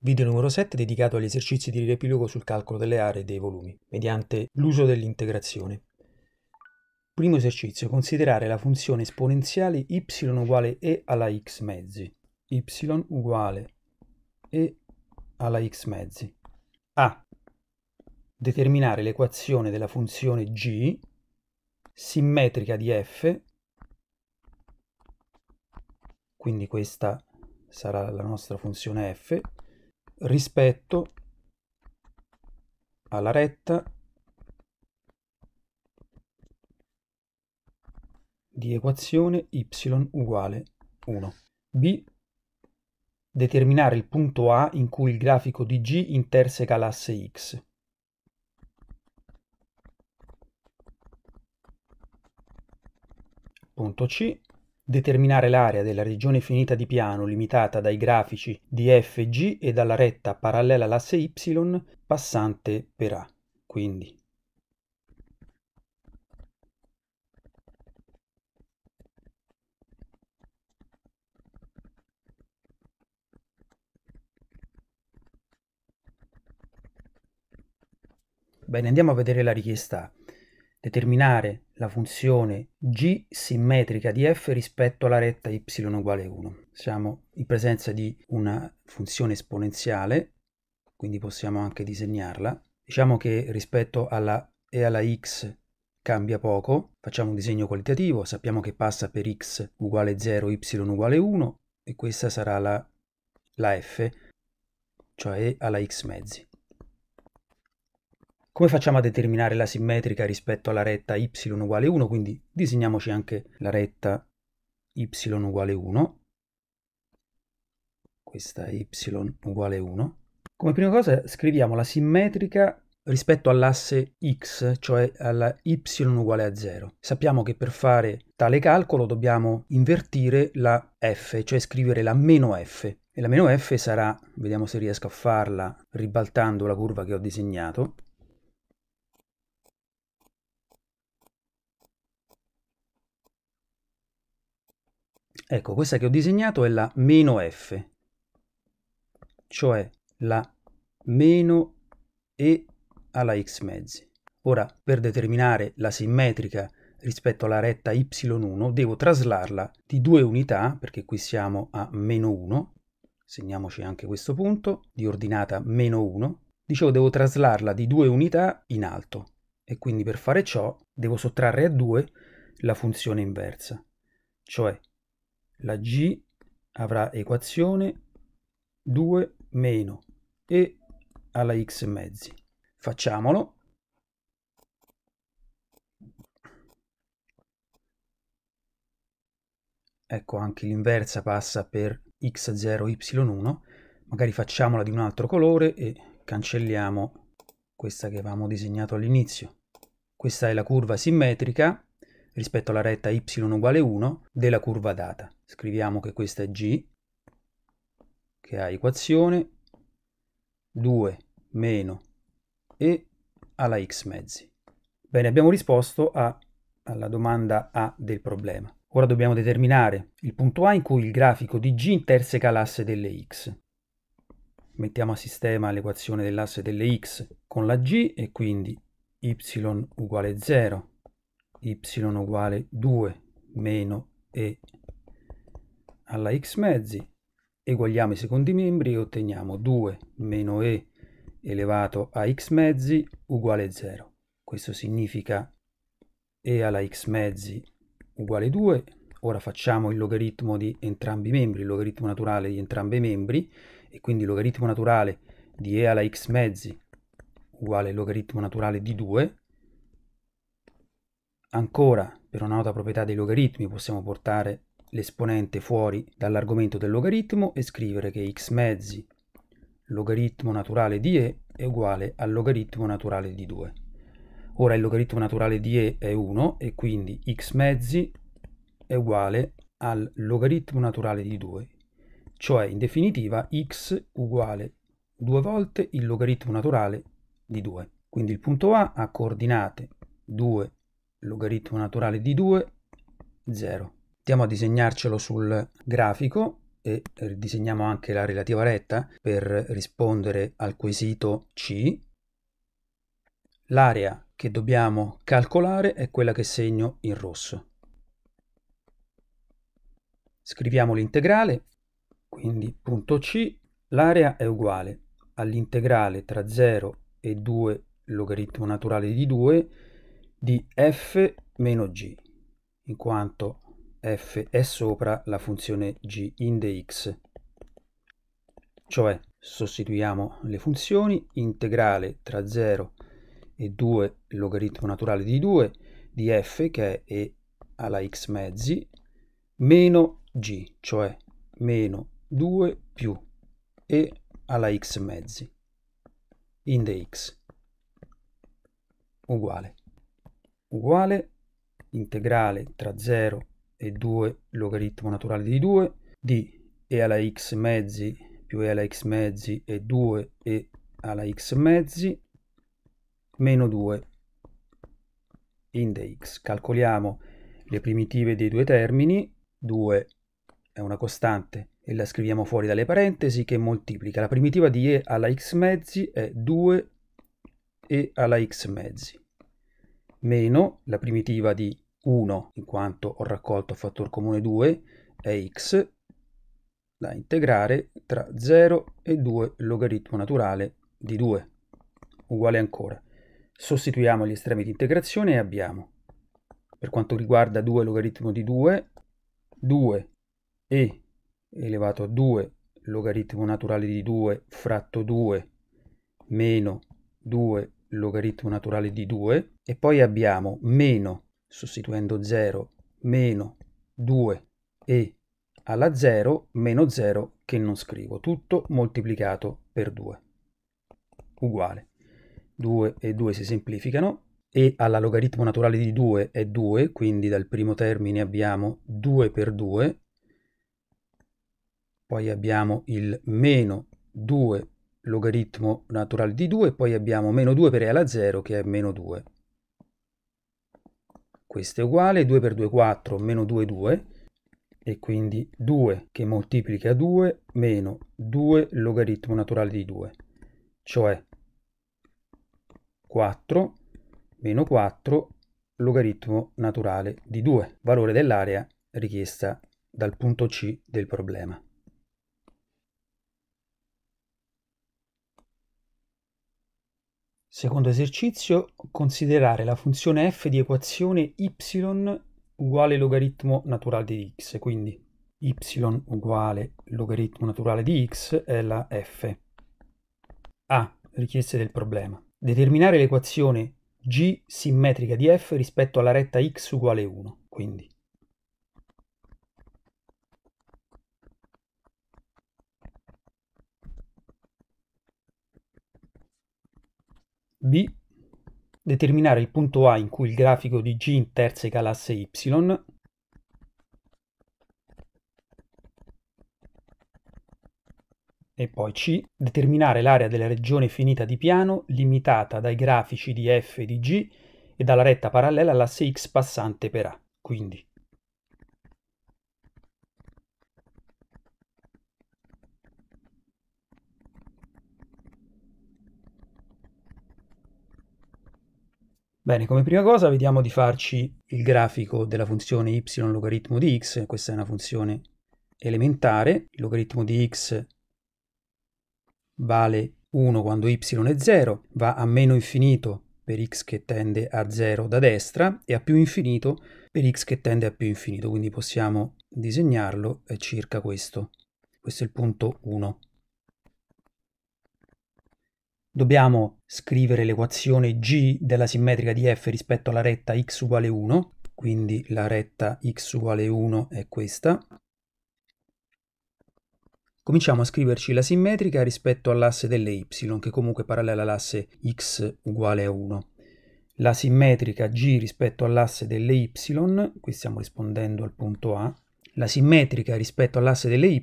Video numero 7 dedicato agli esercizi di riepilogo sul calcolo delle aree e dei volumi, mediante l'uso dell'integrazione. Primo esercizio, considerare la funzione esponenziale y uguale e alla x mezzi. y uguale e alla x mezzi. A. Determinare l'equazione della funzione g simmetrica di f, quindi questa sarà la nostra funzione f, rispetto alla retta di equazione y uguale 1. B. Determinare il punto A in cui il grafico di G interseca l'asse X. Punto C. Determinare l'area della regione finita di piano limitata dai grafici di F e G e dalla retta parallela all'asse Y passante per A. Quindi Bene, andiamo a vedere la richiesta. Determinare la funzione g simmetrica di f rispetto alla retta y uguale 1. Siamo in presenza di una funzione esponenziale, quindi possiamo anche disegnarla. Diciamo che rispetto alla e alla x cambia poco, facciamo un disegno qualitativo, sappiamo che passa per x uguale 0, y uguale 1 e questa sarà la, la f, cioè alla x mezzi. Come facciamo a determinare la simmetrica rispetto alla retta y uguale 1? Quindi disegniamoci anche la retta y uguale 1. Questa è y uguale 1. Come prima cosa scriviamo la simmetrica rispetto all'asse x, cioè alla y uguale a 0. Sappiamo che per fare tale calcolo dobbiamo invertire la f, cioè scrivere la meno f. E la meno f sarà, vediamo se riesco a farla ribaltando la curva che ho disegnato, Ecco, questa che ho disegnato è la meno F, cioè la meno E alla x mezzi. Ora, per determinare la simmetrica rispetto alla retta y1, devo traslarla di due unità, perché qui siamo a meno 1, segniamoci anche questo punto, di ordinata meno 1. Dicevo, devo traslarla di due unità in alto, e quindi per fare ciò devo sottrarre a 2 la funzione inversa, cioè la G avrà equazione 2 meno e alla x mezzi. Facciamolo. Ecco anche l'inversa passa per x0, y1. Magari facciamola di un altro colore e cancelliamo questa che avevamo disegnato all'inizio. Questa è la curva simmetrica rispetto alla retta y uguale 1 della curva data. Scriviamo che questa è g, che ha equazione 2 meno e alla x mezzi. Bene, abbiamo risposto a, alla domanda A del problema. Ora dobbiamo determinare il punto A in cui il grafico di G interseca l'asse delle x. Mettiamo a sistema l'equazione dell'asse delle x con la G e quindi y uguale 0 y uguale 2 meno e alla x mezzi, eguagliamo i secondi membri e otteniamo 2 meno e elevato a x mezzi uguale 0. Questo significa e alla x mezzi uguale 2. Ora facciamo il logaritmo di entrambi i membri, il logaritmo naturale di entrambi i membri, e quindi il logaritmo naturale di e alla x mezzi uguale logaritmo naturale di 2, Ancora, per una nota proprietà dei logaritmi, possiamo portare l'esponente fuori dall'argomento del logaritmo e scrivere che x mezzi logaritmo naturale di e è uguale al logaritmo naturale di 2. Ora il logaritmo naturale di e è 1 e quindi x mezzi è uguale al logaritmo naturale di 2, cioè in definitiva x uguale due volte il logaritmo naturale di 2. Quindi il punto A ha coordinate 2, logaritmo naturale di 2, 0. Andiamo a disegnarcelo sul grafico e disegniamo anche la relativa retta per rispondere al quesito C. L'area che dobbiamo calcolare è quella che segno in rosso. Scriviamo l'integrale, quindi punto C, l'area è uguale all'integrale tra 0 e 2 logaritmo naturale di 2 di f meno g, in quanto f è sopra la funzione g in dx. Cioè, sostituiamo le funzioni, integrale tra 0 e 2 logaritmo naturale di 2 di f che è e alla x mezzi meno g, cioè meno 2 più e alla x mezzi in dx uguale uguale integrale tra 0 e 2 logaritmo naturale di 2 di e alla x mezzi più e alla x mezzi e 2 e alla x mezzi meno 2 in dx. Calcoliamo le primitive dei due termini, 2 è una costante e la scriviamo fuori dalle parentesi che moltiplica. La primitiva di e alla x mezzi è 2 e alla x mezzi meno la primitiva di 1, in quanto ho raccolto fattore comune 2, è x, da integrare tra 0 e 2 logaritmo naturale di 2, uguale ancora. Sostituiamo gli estremi di integrazione e abbiamo, per quanto riguarda 2 logaritmo di 2, 2 e elevato a 2 logaritmo naturale di 2 fratto 2 meno 2 logaritmo naturale di 2 e poi abbiamo meno, sostituendo 0, meno 2 e alla 0 meno 0 che non scrivo, tutto moltiplicato per 2, uguale. 2 e 2 si semplificano e alla logaritmo naturale di 2 è 2, quindi dal primo termine abbiamo 2 per 2, poi abbiamo il meno 2 logaritmo naturale di 2, poi abbiamo meno 2 per e alla 0 che è meno 2. Questo è uguale, 2 per 2 4, meno 2 2, e quindi 2 che moltiplica 2 meno 2 logaritmo naturale di 2, cioè 4 meno 4 logaritmo naturale di 2, valore dell'area richiesta dal punto C del problema. Secondo esercizio, considerare la funzione f di equazione y uguale logaritmo naturale di x, quindi y uguale logaritmo naturale di x è la f. A. Richieste del problema. Determinare l'equazione g simmetrica di f rispetto alla retta x uguale 1, quindi b. Determinare il punto A in cui il grafico di G interseca l'asse y E poi C. Determinare l'area della regione finita di piano limitata dai grafici di F e di G e dalla retta parallela all'asse X passante per A. Quindi Bene, come prima cosa vediamo di farci il grafico della funzione y logaritmo di x, questa è una funzione elementare, il logaritmo di x vale 1 quando y è 0, va a meno infinito per x che tende a 0 da destra e a più infinito per x che tende a più infinito, quindi possiamo disegnarlo, è circa questo. Questo è il punto 1 dobbiamo scrivere l'equazione g della simmetrica di f rispetto alla retta x uguale 1, quindi la retta x uguale 1 è questa. Cominciamo a scriverci la simmetrica rispetto all'asse delle y, che comunque è parallela all'asse x uguale a 1. La simmetrica g rispetto all'asse delle y, qui stiamo rispondendo al punto A, la simmetrica rispetto all'asse delle y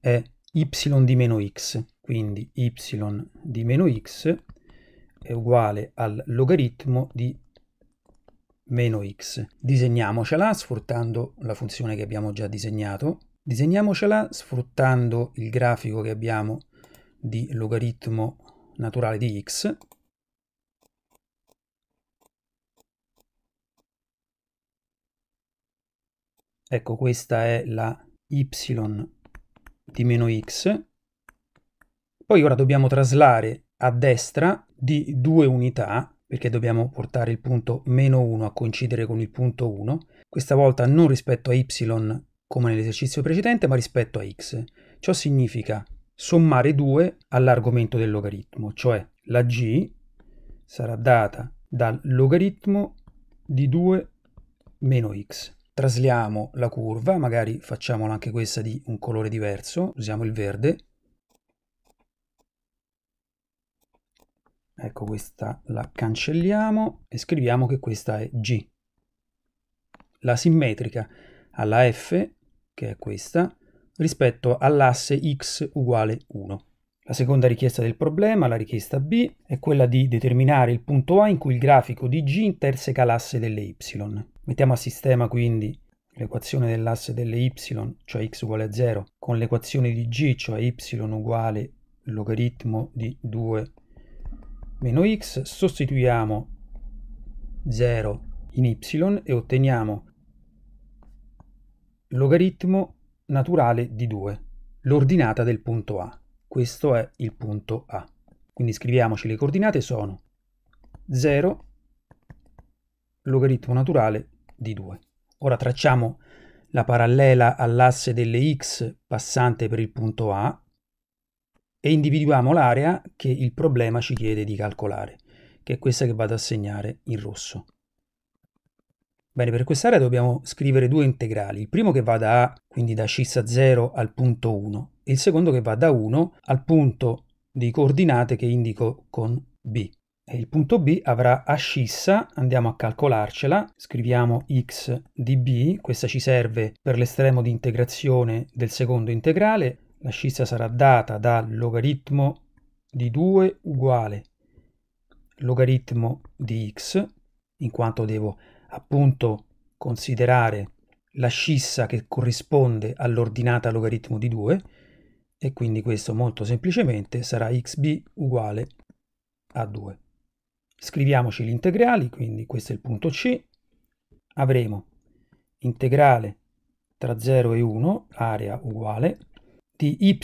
è y di meno x, quindi y di meno x è uguale al logaritmo di meno x. Disegniamocela sfruttando la funzione che abbiamo già disegnato. Disegniamocela sfruttando il grafico che abbiamo di logaritmo naturale di x. Ecco, questa è la y di meno x poi ora dobbiamo traslare a destra di due unità, perché dobbiamo portare il punto meno 1 a coincidere con il punto 1, questa volta non rispetto a y come nell'esercizio precedente, ma rispetto a x. Ciò significa sommare 2 all'argomento del logaritmo, cioè la g sarà data dal logaritmo di 2 meno x. Trasliamo la curva, magari facciamola anche questa di un colore diverso, usiamo il verde, Ecco, questa la cancelliamo e scriviamo che questa è G. La simmetrica alla F, che è questa, rispetto all'asse X uguale 1. La seconda richiesta del problema, la richiesta B, è quella di determinare il punto A in cui il grafico di G interseca l'asse delle Y. Mettiamo a sistema quindi l'equazione dell'asse delle y, cioè x uguale a 0, con l'equazione di g, cioè y uguale logaritmo di 2 meno x, sostituiamo 0 in y e otteniamo logaritmo naturale di 2, l'ordinata del punto A. Questo è il punto A. Quindi scriviamoci le coordinate sono 0 logaritmo naturale di 2. Ora tracciamo la parallela all'asse delle x passante per il punto A e individuiamo l'area che il problema ci chiede di calcolare, che è questa che vado a segnare in rosso. Bene, per quest'area dobbiamo scrivere due integrali, il primo che va da A, quindi da x a 0 al punto 1, e il secondo che va da 1 al punto di coordinate che indico con B. E il punto B avrà ascissa, andiamo a calcolarcela, scriviamo x di B, questa ci serve per l'estremo di integrazione del secondo integrale, la scissa sarà data dal logaritmo di 2 uguale logaritmo di x, in quanto devo appunto considerare la scissa che corrisponde all'ordinata logaritmo di 2, e quindi questo molto semplicemente sarà xb uguale a 2. Scriviamoci gli integrali, quindi questo è il punto C. Avremo integrale tra 0 e 1, area uguale, di y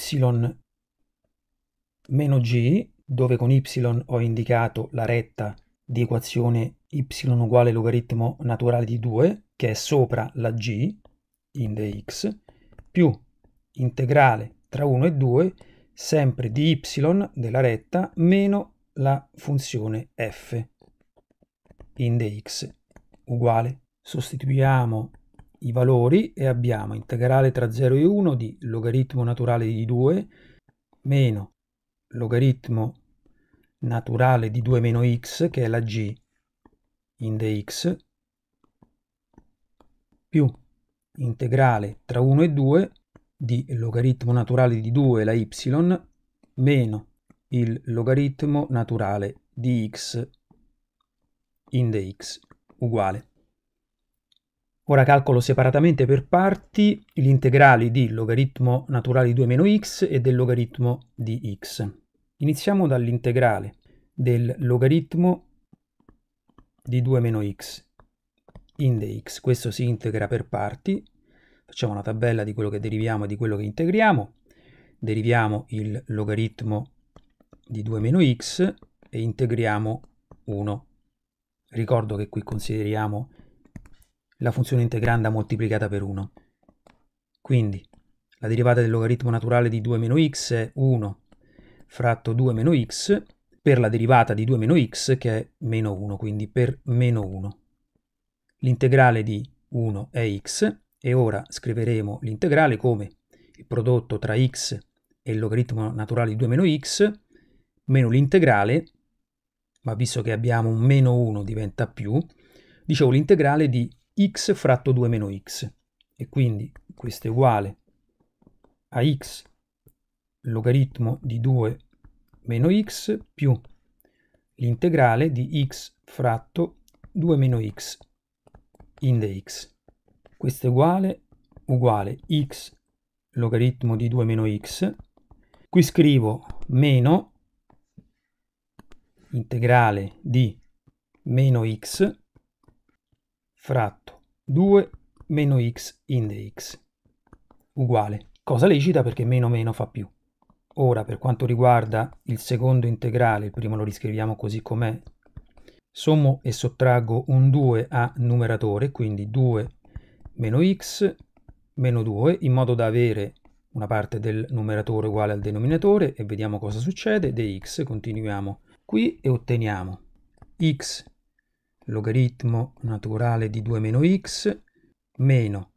meno g, dove con y ho indicato la retta di equazione y uguale logaritmo naturale di 2, che è sopra la g, in the x, più integrale tra 1 e 2, sempre di y della retta, meno la funzione f, in the x, uguale. Sostituiamo i valori e abbiamo integrale tra 0 e 1 di logaritmo naturale di 2 meno logaritmo naturale di 2 meno x, che è la g in dx, più integrale tra 1 e 2 di logaritmo naturale di 2, la y, meno il logaritmo naturale di x in dx, uguale Ora calcolo separatamente per parti gli integrali di logaritmo naturale di 2 x e del logaritmo di x. Iniziamo dall'integrale del logaritmo di 2 x in dx. Questo si integra per parti. Facciamo una tabella di quello che deriviamo e di quello che integriamo. Deriviamo il logaritmo di 2 x e integriamo 1. Ricordo che qui consideriamo la funzione integranda moltiplicata per 1. Quindi la derivata del logaritmo naturale di 2 meno x è 1 fratto 2 meno x per la derivata di 2 meno x che è meno 1, quindi per meno 1. L'integrale di 1 è x e ora scriveremo l'integrale come il prodotto tra x e il logaritmo naturale di 2 meno x meno l'integrale, ma visto che abbiamo un meno 1 diventa più, dicevo l'integrale di x fratto 2 meno x. E quindi questo è uguale a x logaritmo di 2 meno x più l'integrale di x fratto 2 meno x in dx. Questo è uguale, uguale x logaritmo di 2 meno x. Qui scrivo meno integrale di meno x fratto 2 meno x inde x uguale cosa lecita perché meno meno fa più. Ora per quanto riguarda il secondo integrale, il primo lo riscriviamo così com'è, sommo e sottraggo un 2 a numeratore, quindi 2 meno x meno 2, in modo da avere una parte del numeratore uguale al denominatore e vediamo cosa succede, dx continuiamo qui e otteniamo x logaritmo naturale di 2 meno x meno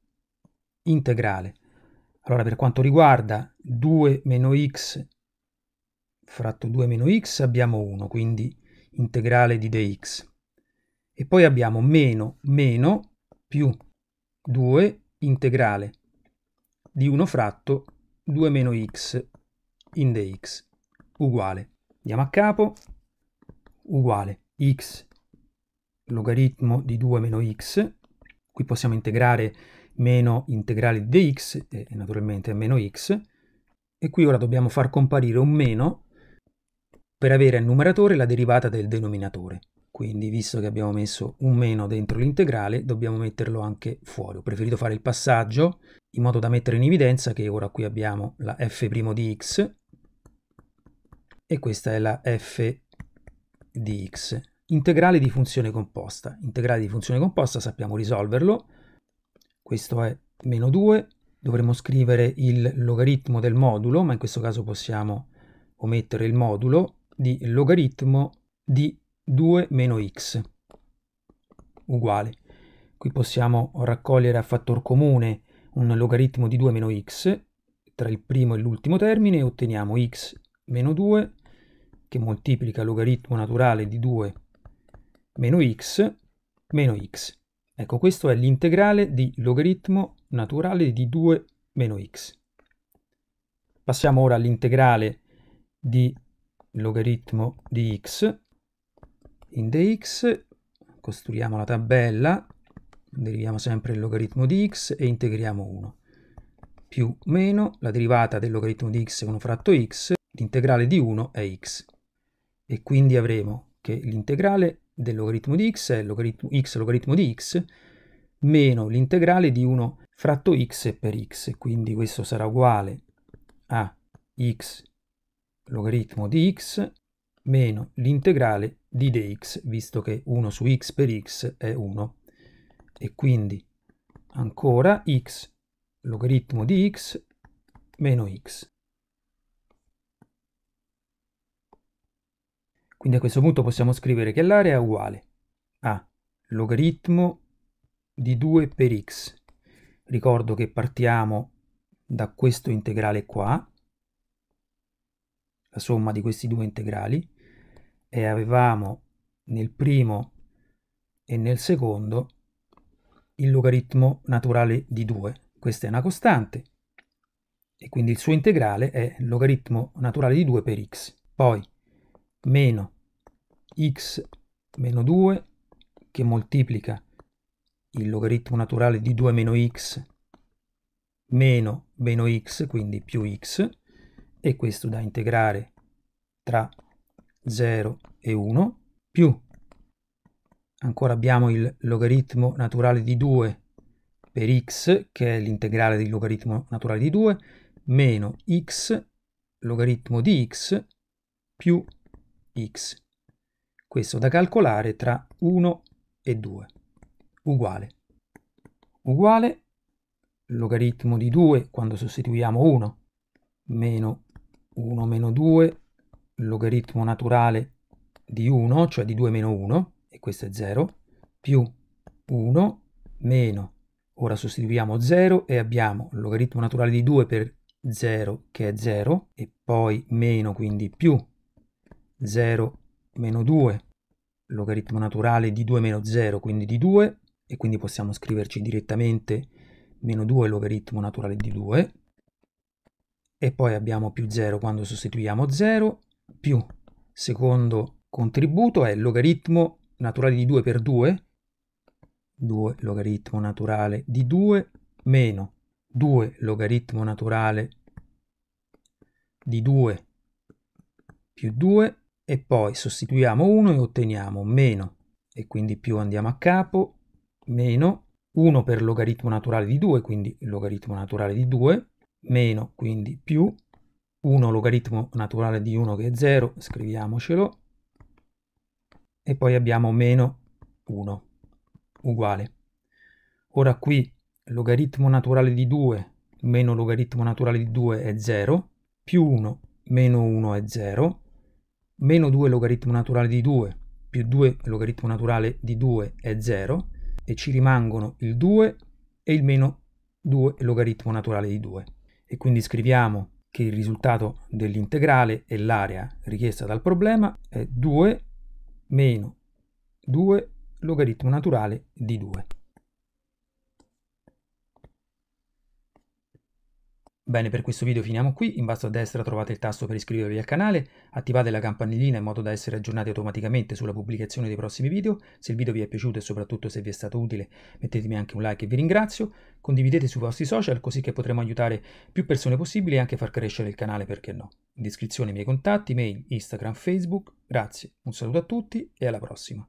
integrale. Allora per quanto riguarda 2 meno x fratto 2 meno x abbiamo 1, quindi integrale di dx. E poi abbiamo meno meno più 2 integrale di 1 fratto 2 meno x in dx uguale. Andiamo a capo, uguale x logaritmo di 2 meno x, qui possiamo integrare meno integrale di dx, e naturalmente meno x, e qui ora dobbiamo far comparire un meno per avere al numeratore la derivata del denominatore. Quindi, visto che abbiamo messo un meno dentro l'integrale, dobbiamo metterlo anche fuori. Ho preferito fare il passaggio in modo da mettere in evidenza che ora qui abbiamo la f' di x e questa è la f di x. Integrale di funzione composta. Integrale di funzione composta sappiamo risolverlo. Questo è meno 2. Dovremmo scrivere il logaritmo del modulo, ma in questo caso possiamo omettere il modulo di logaritmo di 2 meno x uguale. Qui possiamo raccogliere a fattor comune un logaritmo di 2 meno x tra il primo e l'ultimo termine e otteniamo x meno 2 che moltiplica logaritmo naturale di 2 meno meno x meno x. Ecco, questo è l'integrale di logaritmo naturale di 2 meno x. Passiamo ora all'integrale di logaritmo di x in dx, costruiamo la tabella, deriviamo sempre il logaritmo di x e integriamo 1 più meno la derivata del logaritmo di x è 1 fratto x, l'integrale di 1 è x. E quindi avremo che l'integrale del logaritmo di x è logaritmo x logaritmo di x meno l'integrale di 1 fratto x per x, quindi questo sarà uguale a x logaritmo di x meno l'integrale di dx, visto che 1 su x per x è 1. E quindi ancora x logaritmo di x meno x. Quindi a questo punto possiamo scrivere che l'area è uguale a logaritmo di 2 per x. Ricordo che partiamo da questo integrale qua, la somma di questi due integrali, e avevamo nel primo e nel secondo il logaritmo naturale di 2. Questa è una costante e quindi il suo integrale è logaritmo naturale di 2 per x. Poi meno x meno 2 che moltiplica il logaritmo naturale di 2 meno x meno meno x, quindi più x, e questo da integrare tra 0 e 1, più ancora abbiamo il logaritmo naturale di 2 per x, che è l'integrale del logaritmo naturale di 2, meno x logaritmo di x più 1 x. Questo da calcolare tra 1 e 2. Uguale. Uguale logaritmo di 2 quando sostituiamo 1, meno 1 meno 2, logaritmo naturale di 1, cioè di 2 meno 1, e questo è 0, più 1 meno, ora sostituiamo 0 e abbiamo logaritmo naturale di 2 per 0 che è 0, e poi meno quindi più 0 meno 2, logaritmo naturale di 2 meno 0, quindi di 2, e quindi possiamo scriverci direttamente meno 2 logaritmo naturale di 2, e poi abbiamo più 0 quando sostituiamo 0, più secondo contributo è logaritmo naturale di 2 per 2, 2 logaritmo naturale di 2 meno 2 logaritmo naturale di 2 più 2 e poi sostituiamo 1 e otteniamo meno, e quindi più andiamo a capo, meno 1 per logaritmo naturale di 2, quindi logaritmo naturale di 2, meno quindi più 1 logaritmo naturale di 1 che è 0, scriviamocelo, e poi abbiamo meno 1 uguale. Ora qui logaritmo naturale di 2 meno logaritmo naturale di 2 è 0, più 1 meno 1 è 0, meno 2 logaritmo naturale di 2 più 2 logaritmo naturale di 2 è 0 e ci rimangono il 2 e il meno 2 logaritmo naturale di 2. E quindi scriviamo che il risultato dell'integrale e l'area richiesta dal problema è 2 meno 2 logaritmo naturale di 2. Bene, per questo video finiamo qui, in basso a destra trovate il tasto per iscrivervi al canale, attivate la campanellina in modo da essere aggiornati automaticamente sulla pubblicazione dei prossimi video, se il video vi è piaciuto e soprattutto se vi è stato utile mettetemi anche un like e vi ringrazio, condividete sui vostri social così che potremo aiutare più persone possibili e anche far crescere il canale perché no. In descrizione i miei contatti, mail, Instagram, Facebook, grazie, un saluto a tutti e alla prossima.